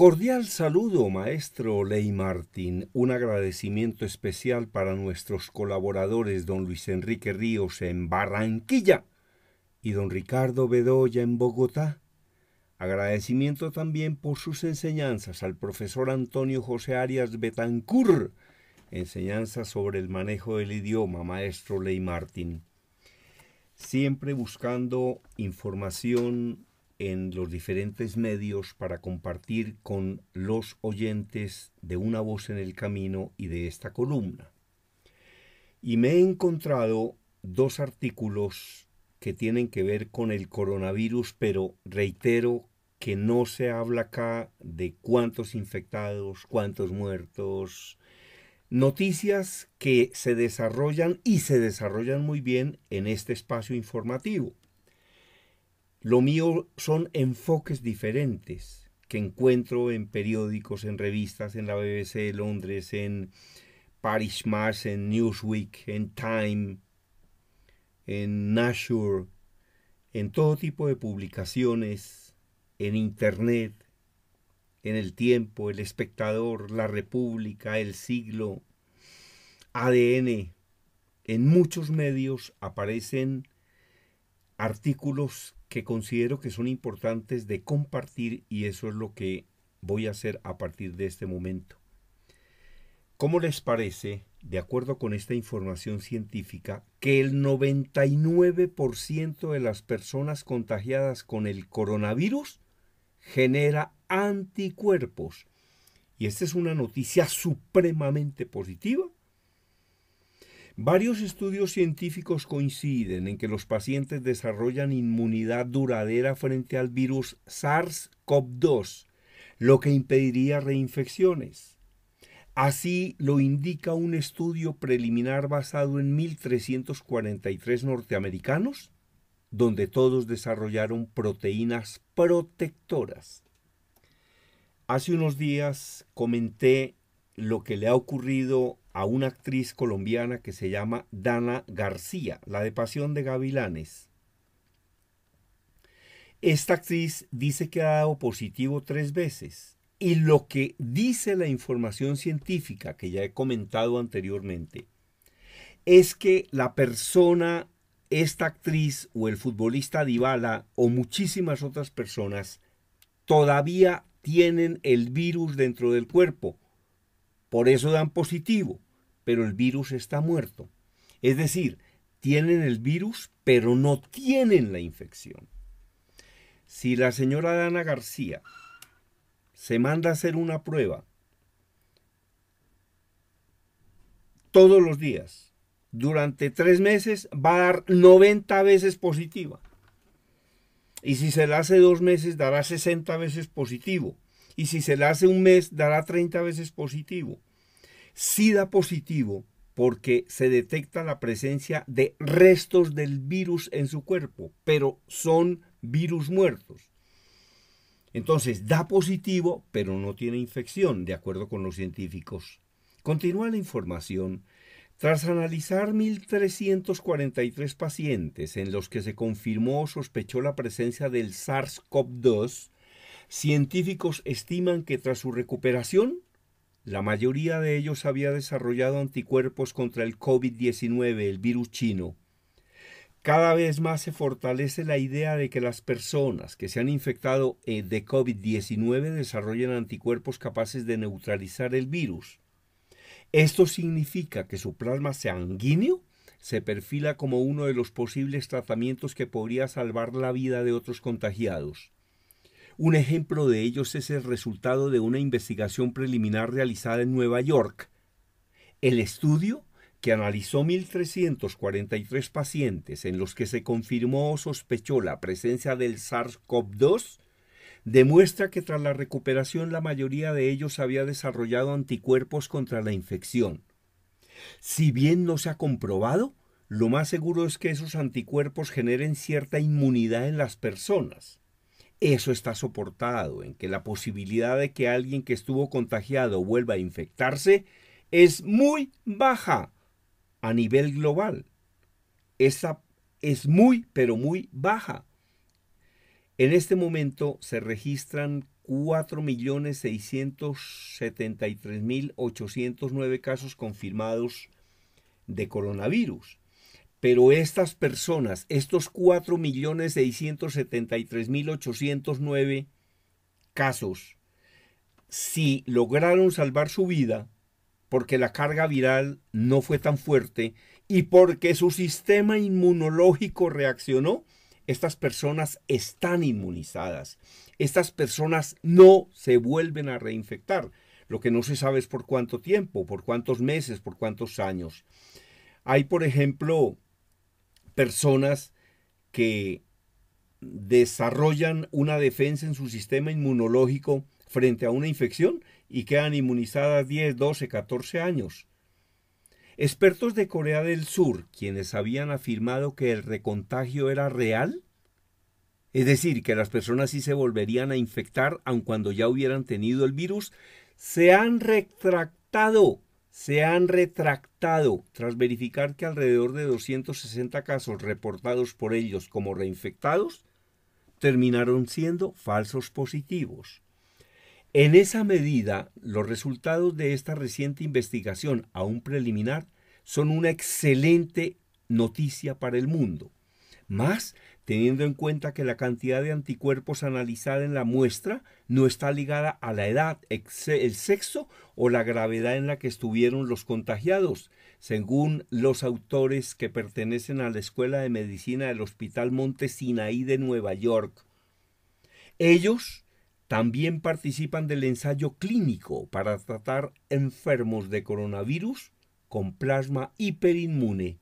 Cordial saludo, maestro Ley Martín. Un agradecimiento especial para nuestros colaboradores, don Luis Enrique Ríos en Barranquilla y don Ricardo Bedoya en Bogotá. Agradecimiento también por sus enseñanzas al profesor Antonio José Arias Betancur, enseñanzas sobre el manejo del idioma, maestro Ley Martín. Siempre buscando información en los diferentes medios para compartir con los oyentes de Una voz en el camino y de esta columna. Y me he encontrado dos artículos que tienen que ver con el coronavirus, pero reitero que no se habla acá de cuántos infectados, cuántos muertos. Noticias que se desarrollan y se desarrollan muy bien en este espacio informativo. Lo mío son enfoques diferentes que encuentro en periódicos, en revistas, en la BBC de Londres, en Paris Match, en Newsweek, en Time, en Nature, en todo tipo de publicaciones, en Internet, en El Tiempo, El Espectador, La República, El Siglo, ADN. En muchos medios aparecen artículos que considero que son importantes de compartir y eso es lo que voy a hacer a partir de este momento. ¿Cómo les parece, de acuerdo con esta información científica, que el 99% de las personas contagiadas con el coronavirus genera anticuerpos? Y esta es una noticia supremamente positiva Varios estudios científicos coinciden en que los pacientes desarrollan inmunidad duradera frente al virus SARS-CoV-2, lo que impediría reinfecciones. Así lo indica un estudio preliminar basado en 1.343 norteamericanos, donde todos desarrollaron proteínas protectoras. Hace unos días comenté lo que le ha ocurrido a una actriz colombiana que se llama Dana García, la de Pasión de Gavilanes. Esta actriz dice que ha dado positivo tres veces y lo que dice la información científica que ya he comentado anteriormente es que la persona, esta actriz o el futbolista Dybala o muchísimas otras personas todavía tienen el virus dentro del cuerpo por eso dan positivo, pero el virus está muerto. Es decir, tienen el virus, pero no tienen la infección. Si la señora Dana García se manda a hacer una prueba todos los días, durante tres meses, va a dar 90 veces positiva. Y si se la hace dos meses, dará 60 veces positivo y si se le hace un mes dará 30 veces positivo. Sí da positivo porque se detecta la presencia de restos del virus en su cuerpo, pero son virus muertos. Entonces da positivo, pero no tiene infección, de acuerdo con los científicos. Continúa la información. Tras analizar 1.343 pacientes en los que se confirmó o sospechó la presencia del SARS-CoV-2, Científicos estiman que tras su recuperación, la mayoría de ellos había desarrollado anticuerpos contra el COVID-19, el virus chino. Cada vez más se fortalece la idea de que las personas que se han infectado eh, de COVID-19 desarrollan anticuerpos capaces de neutralizar el virus. Esto significa que su plasma sanguíneo se perfila como uno de los posibles tratamientos que podría salvar la vida de otros contagiados. Un ejemplo de ellos es el resultado de una investigación preliminar realizada en Nueva York. El estudio, que analizó 1.343 pacientes en los que se confirmó o sospechó la presencia del SARS-CoV-2, demuestra que tras la recuperación la mayoría de ellos había desarrollado anticuerpos contra la infección. Si bien no se ha comprobado, lo más seguro es que esos anticuerpos generen cierta inmunidad en las personas eso está soportado, en que la posibilidad de que alguien que estuvo contagiado vuelva a infectarse es muy baja a nivel global. Esa es muy, pero muy baja. En este momento se registran 4.673.809 casos confirmados de coronavirus. Pero estas personas, estos 4.673.809 casos, si lograron salvar su vida, porque la carga viral no fue tan fuerte y porque su sistema inmunológico reaccionó, estas personas están inmunizadas. Estas personas no se vuelven a reinfectar. Lo que no se sabe es por cuánto tiempo, por cuántos meses, por cuántos años. Hay, por ejemplo, personas que desarrollan una defensa en su sistema inmunológico frente a una infección y quedan inmunizadas 10, 12, 14 años. Expertos de Corea del Sur, quienes habían afirmado que el recontagio era real, es decir, que las personas sí se volverían a infectar aun cuando ya hubieran tenido el virus, se han retractado se han retractado tras verificar que alrededor de 260 casos reportados por ellos como reinfectados terminaron siendo falsos positivos. En esa medida, los resultados de esta reciente investigación, aún preliminar, son una excelente noticia para el mundo. Más teniendo en cuenta que la cantidad de anticuerpos analizada en la muestra no está ligada a la edad, el sexo o la gravedad en la que estuvieron los contagiados. Según los autores que pertenecen a la Escuela de Medicina del Hospital Monte de Nueva York, ellos también participan del ensayo clínico para tratar enfermos de coronavirus con plasma hiperinmune.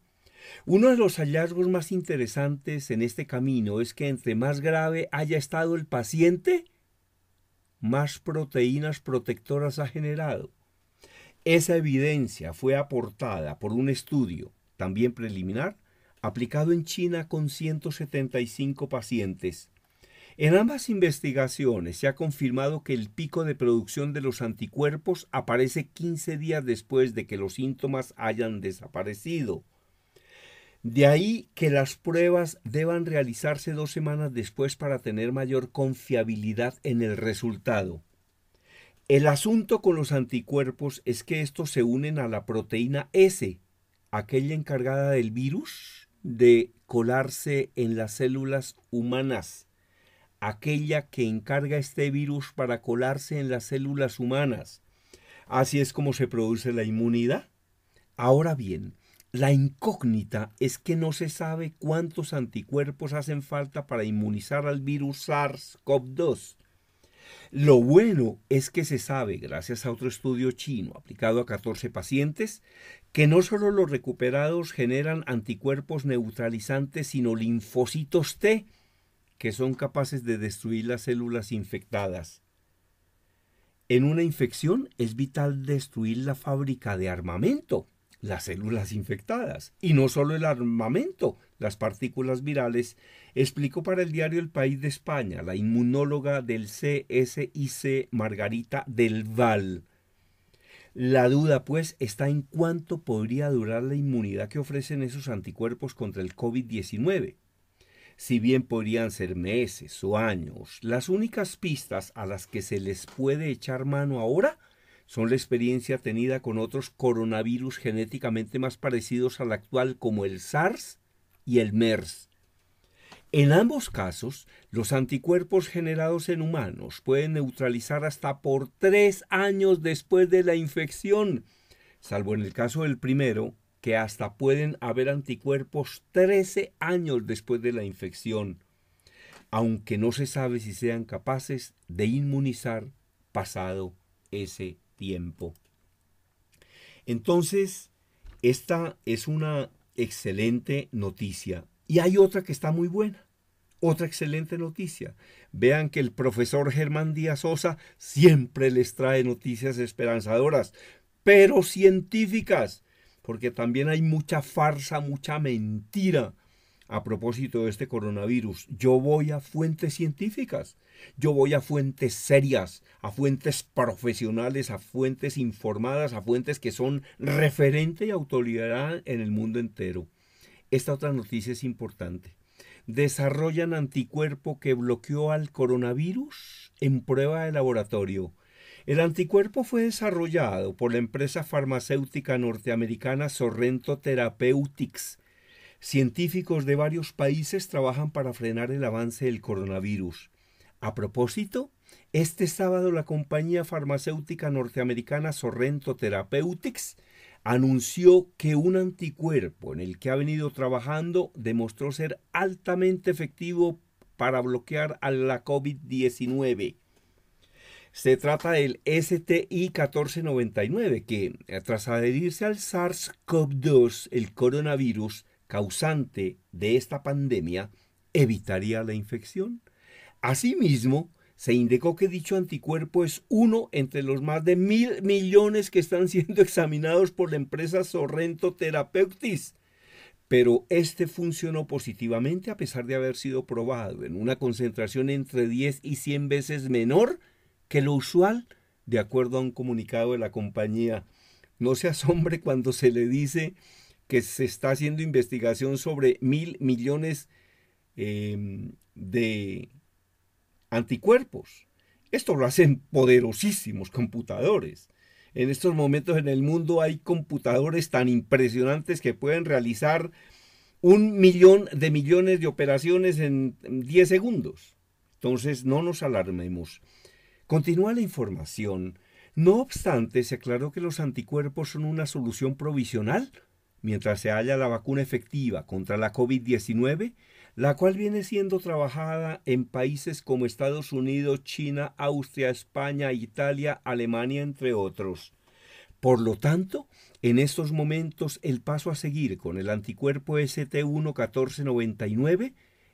Uno de los hallazgos más interesantes en este camino es que entre más grave haya estado el paciente, más proteínas protectoras ha generado. Esa evidencia fue aportada por un estudio, también preliminar, aplicado en China con 175 pacientes. En ambas investigaciones se ha confirmado que el pico de producción de los anticuerpos aparece 15 días después de que los síntomas hayan desaparecido. De ahí que las pruebas deban realizarse dos semanas después para tener mayor confiabilidad en el resultado. El asunto con los anticuerpos es que estos se unen a la proteína S, aquella encargada del virus de colarse en las células humanas, aquella que encarga este virus para colarse en las células humanas. Así es como se produce la inmunidad. Ahora bien, la incógnita es que no se sabe cuántos anticuerpos hacen falta para inmunizar al virus SARS-CoV-2. Lo bueno es que se sabe, gracias a otro estudio chino aplicado a 14 pacientes, que no solo los recuperados generan anticuerpos neutralizantes, sino linfocitos T, que son capaces de destruir las células infectadas. En una infección es vital destruir la fábrica de armamento las células infectadas. Y no solo el armamento, las partículas virales, explicó para el diario El País de España la inmunóloga del CSIC Margarita del Val. La duda, pues, está en cuánto podría durar la inmunidad que ofrecen esos anticuerpos contra el COVID-19. Si bien podrían ser meses o años, las únicas pistas a las que se les puede echar mano ahora son la experiencia tenida con otros coronavirus genéticamente más parecidos al actual como el SARS y el MERS. En ambos casos, los anticuerpos generados en humanos pueden neutralizar hasta por tres años después de la infección, salvo en el caso del primero, que hasta pueden haber anticuerpos 13 años después de la infección, aunque no se sabe si sean capaces de inmunizar pasado ese tiempo. Entonces, esta es una excelente noticia. Y hay otra que está muy buena. Otra excelente noticia. Vean que el profesor Germán Díaz Sosa siempre les trae noticias esperanzadoras, pero científicas, porque también hay mucha farsa, mucha mentira a propósito de este coronavirus. Yo voy a fuentes científicas, yo voy a fuentes serias, a fuentes profesionales, a fuentes informadas, a fuentes que son referente y autoridad en el mundo entero. Esta otra noticia es importante. Desarrollan anticuerpo que bloqueó al coronavirus en prueba de laboratorio. El anticuerpo fue desarrollado por la empresa farmacéutica norteamericana Sorrento Therapeutics Científicos de varios países trabajan para frenar el avance del coronavirus. A propósito, este sábado la compañía farmacéutica norteamericana Sorrento Therapeutics anunció que un anticuerpo en el que ha venido trabajando demostró ser altamente efectivo para bloquear a la COVID-19. Se trata del STI-1499, que eh, tras adherirse al SARS-CoV-2, el coronavirus, causante de esta pandemia evitaría la infección. Asimismo, se indicó que dicho anticuerpo es uno entre los más de mil millones que están siendo examinados por la empresa Sorrento Therapeutics. Pero este funcionó positivamente a pesar de haber sido probado en una concentración entre 10 y 100 veces menor que lo usual, de acuerdo a un comunicado de la compañía. No se asombre cuando se le dice que se está haciendo investigación sobre mil millones em, de anticuerpos. Esto lo hacen poderosísimos computadores. En estos momentos en el mundo hay computadores tan impresionantes que pueden realizar un millón de millones de operaciones en 10 segundos. Entonces no nos alarmemos. Continúa la información. No obstante, se aclaró que los anticuerpos son una solución provisional mientras se halla la vacuna efectiva contra la COVID-19, la cual viene siendo trabajada en países como Estados Unidos, China, Austria, España, Italia, Alemania, entre otros. Por lo tanto, en estos momentos el paso a seguir con el anticuerpo ST1-1499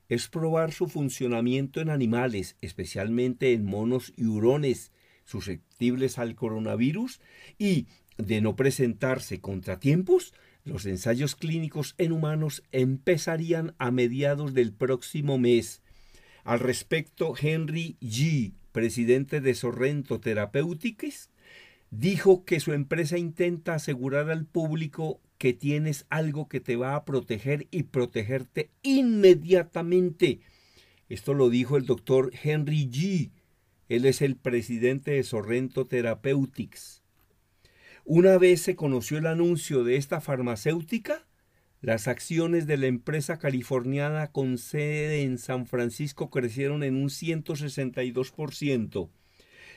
es probar su funcionamiento en animales, especialmente en monos y hurones susceptibles al coronavirus, y, de no presentarse contratiempos, los ensayos clínicos en humanos empezarían a mediados del próximo mes. Al respecto, Henry G., presidente de Sorrento Therapeutics, dijo que su empresa intenta asegurar al público que tienes algo que te va a proteger y protegerte inmediatamente. Esto lo dijo el doctor Henry G. Él es el presidente de Sorrento Therapeutics. Una vez se conoció el anuncio de esta farmacéutica, las acciones de la empresa californiana con sede en San Francisco crecieron en un 162%.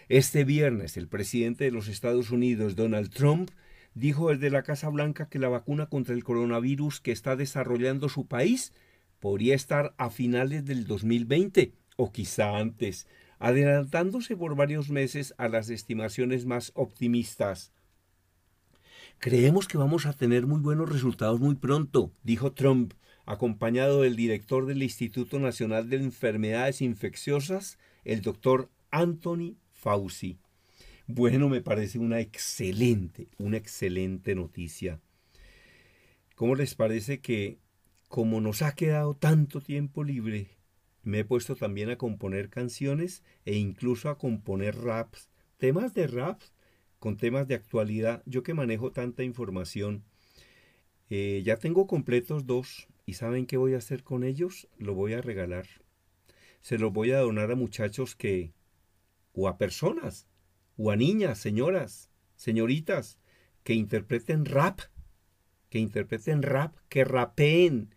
Este viernes, el presidente de los Estados Unidos, Donald Trump, dijo desde la Casa Blanca que la vacuna contra el coronavirus que está desarrollando su país podría estar a finales del 2020 o quizá antes, adelantándose por varios meses a las estimaciones más optimistas. Creemos que vamos a tener muy buenos resultados muy pronto, dijo Trump, acompañado del director del Instituto Nacional de Enfermedades Infecciosas, el doctor Anthony Fauci. Bueno, me parece una excelente, una excelente noticia. ¿Cómo les parece que, como nos ha quedado tanto tiempo libre, me he puesto también a componer canciones e incluso a componer raps, temas de raps con temas de actualidad, yo que manejo tanta información, eh, ya tengo completos dos y ¿saben qué voy a hacer con ellos? Lo voy a regalar. Se los voy a donar a muchachos que, o a personas, o a niñas, señoras, señoritas, que interpreten rap, que interpreten rap, que rapeen.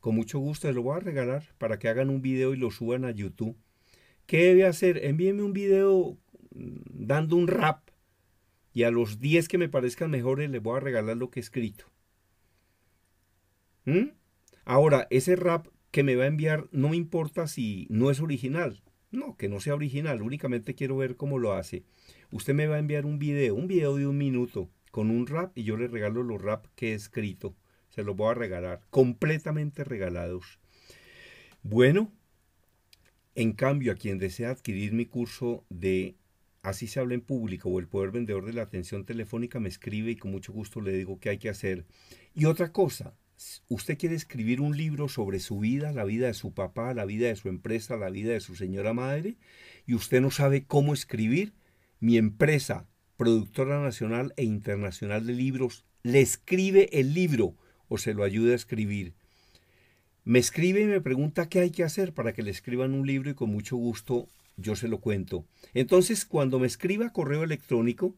Con mucho gusto Les lo voy a regalar para que hagan un video y lo suban a YouTube. ¿Qué debe hacer? Envíeme un video mm, dando un rap y a los 10 que me parezcan mejores les voy a regalar lo que he escrito. ¿Mm? Ahora, ese rap que me va a enviar no importa si no es original. No, que no sea original, únicamente quiero ver cómo lo hace. Usted me va a enviar un video, un video de un minuto con un rap y yo le regalo los rap que he escrito. Se los voy a regalar, completamente regalados. Bueno, en cambio, a quien desea adquirir mi curso de así se habla en público o el poder vendedor de la atención telefónica me escribe y con mucho gusto le digo qué hay que hacer. Y otra cosa, usted quiere escribir un libro sobre su vida, la vida de su papá, la vida de su empresa, la vida de su señora madre, y usted no sabe cómo escribir, mi empresa, productora nacional e internacional de libros, le escribe el libro o se lo ayuda a escribir. Me escribe y me pregunta qué hay que hacer para que le escriban un libro y con mucho gusto yo se lo cuento. Entonces, cuando me escriba correo electrónico,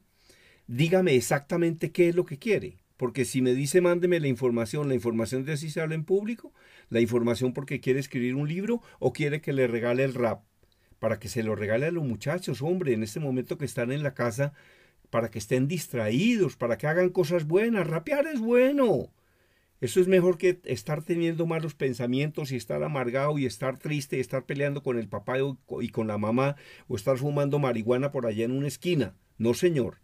dígame exactamente qué es lo que quiere. Porque si me dice mándeme la información, la información de si se habla en público, la información porque quiere escribir un libro o quiere que le regale el rap, para que se lo regale a los muchachos, hombre, en este momento que están en la casa, para que estén distraídos, para que hagan cosas buenas. Rapear es bueno. Eso es mejor que estar teniendo malos pensamientos y estar amargado y estar triste y estar peleando con el papá y con la mamá o estar fumando marihuana por allá en una esquina. No, señor.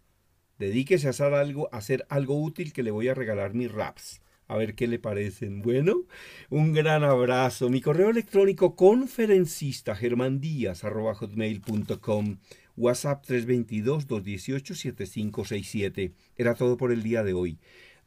Dedíquese a hacer algo, hacer algo útil que le voy a regalar mis raps. A ver qué le parecen. Bueno, un gran abrazo. Mi correo electrónico conferencista germandías.com WhatsApp 322-218-7567. Era todo por el día de hoy.